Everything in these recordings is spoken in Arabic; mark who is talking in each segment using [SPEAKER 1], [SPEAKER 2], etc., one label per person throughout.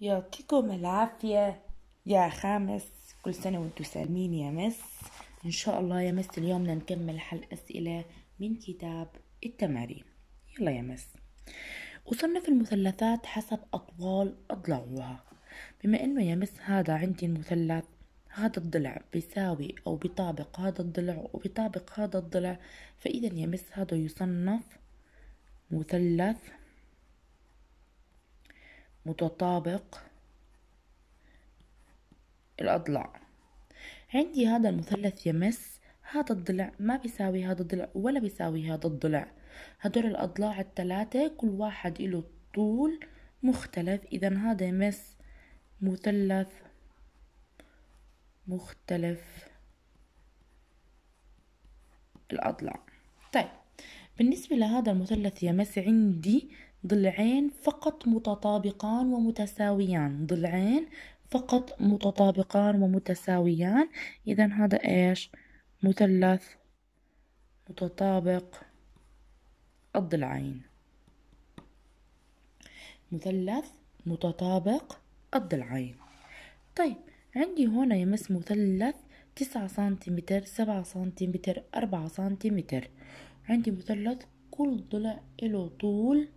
[SPEAKER 1] يعطيكم العافية يا خامس كل سنة وانتو سالمين يا مس ان شاء الله يا مس اليوم نكمل حل أسئلة من كتاب التمارين يلا يا مس أصنف المثلثات حسب أطوال أضلاعها بما أنه يا مس هذا عندي المثلث هذا الضلع بيساوي أو بيطابق هذا الضلع وبيطابق هذا الضلع فإذا يا مس هذا يصنف مثلث متطابق الأضلاع عندي هذا المثلث يمس هذا الضلع ما بيساوي هذا الضلع ولا بيساوي هذا الضلع هدول الأضلاع الثلاثة كل واحد له طول مختلف إذا هذا يمس مثلث مختلف الأضلاع طيب بالنسبة لهذا المثلث يمس عندي ضلعين فقط متطابقان ومتساويان ضلعين فقط متطابقان ومتساويان إذا هذا إيش مثلث متطابق الضلعين مثلث متطابق الضلعين طيب عندي هنا يمس مثلث تسعة سنتيمتر سبعة سنتيمتر أربعة سنتيمتر عندي مثلث كل ضلع له طول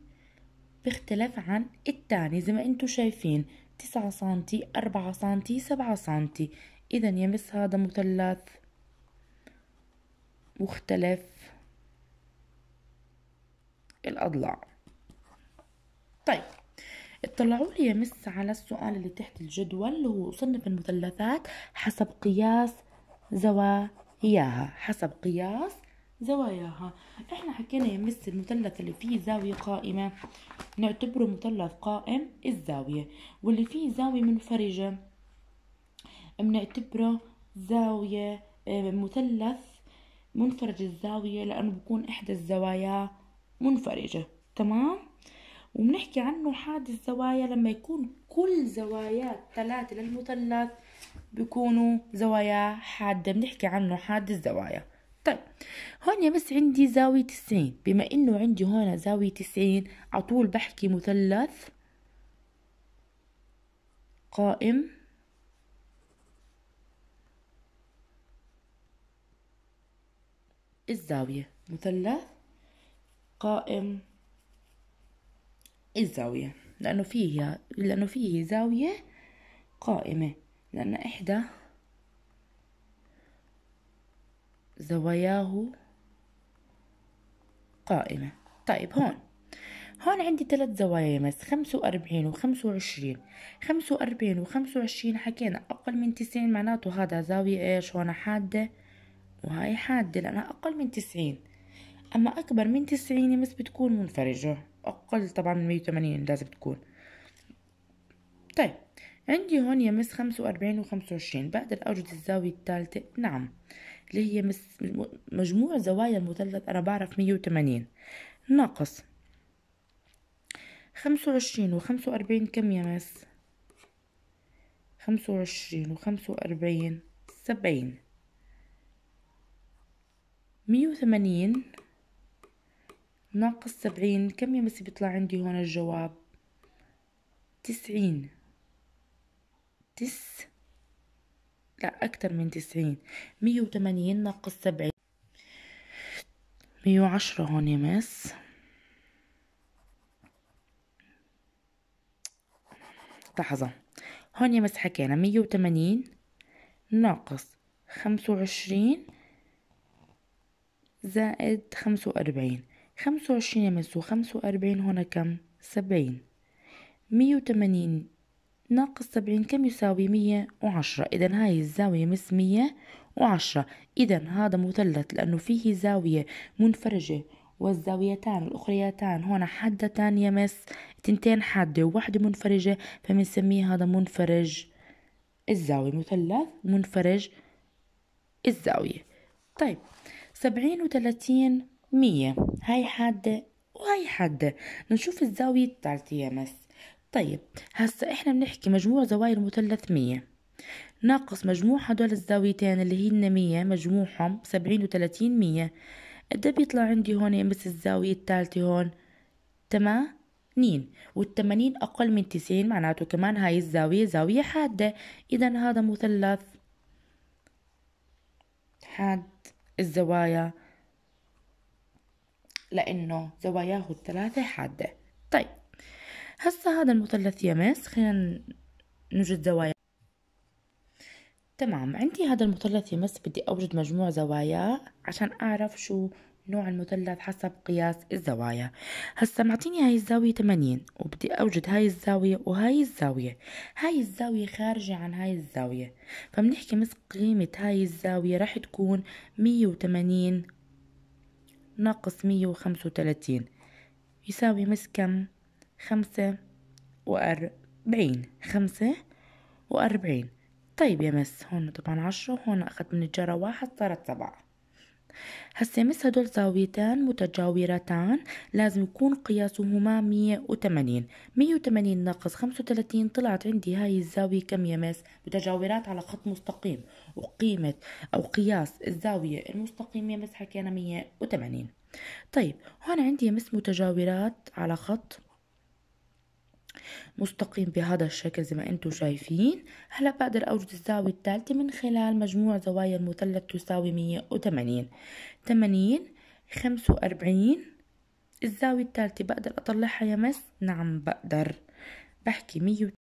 [SPEAKER 1] بيختلف عن التاني زي ما انتو شايفين تسعة سنتي أربعة سنتي سبعة سنتي إذا يمس هذا مثلث مختلف الأضلاع طيب اطلعوا لي يمس على السؤال اللي تحت الجدول اللي هو صنف المثلثات حسب قياس زواياها حسب قياس زواياها احنا حكينا يمس المثلث اللي فيه زاوية قائمة نعتبره مثلث قائم الزاوية واللي فيه زاوية منفرجة بنعتبره زاوية آه، مثلث منفرج الزاوية لأنه بكون إحدى الزوايا منفرجة تمام وبنحكي عنه حاد الزوايا لما يكون كل زوايا الثلاثة للمثلث بيكونوا زوايا حادة بنحكي عنه حاد الزوايا طيب هون بس عندي زاوية تسعين بما انه عندي هون زاوية تسعين عطول بحكي مثلث قائم الزاوية مثلث قائم الزاوية لأنه فيها لأنه فيه زاوية قائمة لأن إحدى زواياه قائمة طيب هون هون عندي ثلاث زوايا يمس خمسة وأربعين وخمسة وعشرين خمسة وأربعين وخمسة وعشرين حكينا أقل من تسعين معناته هذا زاوية إيش هون حادة وهاي حادة لأنها أقل من تسعين أما أكبر من تسعين يمس بتكون منفرجة أقل طبعا من مية وثمانين لازم تكون طيب عندي هون يمس خمسة وأربعين وخمسة وعشرين بقدر أوجد الزاوية الثالثة نعم اللي هي مجموع زوايا المثلث أنا بعرف مية وتمانين ناقص خمسة وعشرين وخمسة وأربعين كم يا مس خمسة وعشرين وخمسة وأربعين سبعين مية وثمانين ناقص سبعين كم يا مسي بيطلع عندي هون الجواب تسعين تس لا أكتر من تسعين مية وتمانين ناقص سبعين مية وعشرة هون يا مس لحظة هون يا مس حكينا مية وتمانين ناقص خمسة وعشرين زائد خمسة وأربعين خمسة وعشرين يا ماس وخمسة وأربعين هون كم سبعين مية وتمانين ناقص سبعين كم يساوي مية وعشرة إذا هاي الزاوية مس مية وعشرة إذا هذا مثلث لأنه فيه زاوية منفرجة والزاويتان الأخريتان هنا تانية يمس تنتين حادة وواحدة منفرجة فبنسميه هذا منفرج الزاوية مثلث منفرج الزاوية طيب سبعين وثلاثين مية هاي حادة وهاي حادة نشوف الزاوية الثالثة يمس طيب هسا احنا بنحكي مجموع زوايا المثلث مية ناقص مجموع هدول الزاويتين اللي هن مية مجموعهم سبعين وتلاتين مية قد إيه بيطلع عندي هون بس الزاوية التالتة هون تمام تمانين والتمانين أقل من تسعين معناته كمان هاي الزاوية زاوية حادة إذا هذا مثلث حاد الزوايا لأنه زواياه الثلاثة حادة هسه هذا المثلث يمس خلينا نوجد زوايا تمام عندي هذا المثلث يمس بدي أوجد مجموع زوايا عشان أعرف شو نوع المثلث حسب قياس الزوايا هسا معطيني هاي الزاوية 80 وبدي أوجد هاي الزاوية وهاي الزاوية هاي الزاوية خارجة عن هاي الزاوية فبنحكي مس قيمة هاي الزاوية راح تكون 180 ناقص 135 يساوي مس كم؟ خمسة وأربعين خمسة وأربعين طيب يا مس هون طبعا عشرة هون أخذت من الجرة واحد صارت سبعة هسا مس هدول زاويتان متجاورتان لازم يكون قياسهما مية وتمانين مية وتمانين ناقص خمسة وتلاتين طلعت عندي هاي الزاوية كم يا مس متجاورات على خط مستقيم وقيمة أو قياس الزاوية المستقيم يا مس حكينا مية وتمانين طيب هون عندي يا مس متجاورات على خط مستقيم بهذا الشكل زي ما انتم شايفين هلا بقدر اوجد الزاوية الثالثة من خلال مجموع زوايا المثلث تساوي 180 80 45 الزاوية الثالثة بقدر اطلعها يمس نعم بقدر بحكي 180